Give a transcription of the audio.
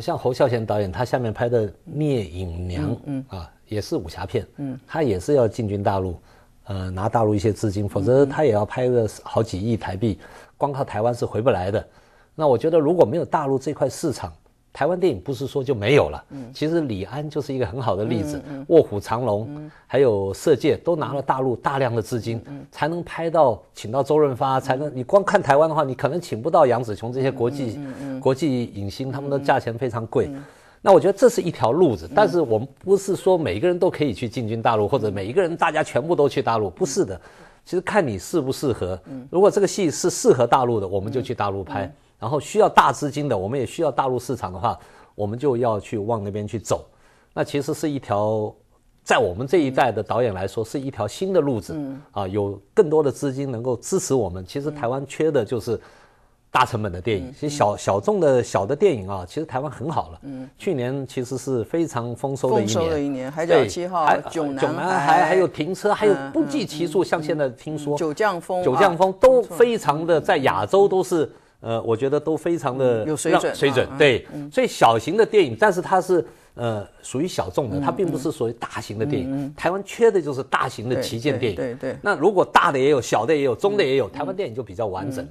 像侯孝贤导演，他下面拍的《聂隐娘》，嗯啊，也是武侠片，嗯，他也是要进军大陆，呃，拿大陆一些资金，否则他也要拍个好几亿台币，光靠台湾是回不来的。那我觉得，如果没有大陆这块市场，台湾电影不是说就没有了，其实李安就是一个很好的例子，《卧虎藏龙》还有《色戒》都拿了大陆大量的资金，才能拍到，请到周润发，才能你光看台湾的话，你可能请不到杨紫琼这些国际国际影星，他们的价钱非常贵。那我觉得这是一条路子，但是我们不是说每一个人都可以去进军大陆，或者每一个人大家全部都去大陆，不是的。其实看你适不适合，如果这个戏是适合大陆的，我们就去大陆拍。然后需要大资金的，我们也需要大陆市场的话，我们就要去往那边去走。那其实是一条，在我们这一代的导演来说，是一条新的路子啊，有更多的资金能够支持我们。其实台湾缺的就是大成本的电影，其实小小众的小的电影啊，其实台湾很好了。嗯，去年其实是非常丰收的一年。丰收的一年，海角七号、还还有停车，还有不计其数。像现在听说九降风、九降风都非常的在亚洲都是。呃，我觉得都非常的有水准，水准对，所以小型的电影，但是它是呃属于小众的，它并不是属于大型的电影。台湾缺的就是大型的旗舰电影，对对。那如果大的也有，小的也有，中的也有，台湾电影就比较完整。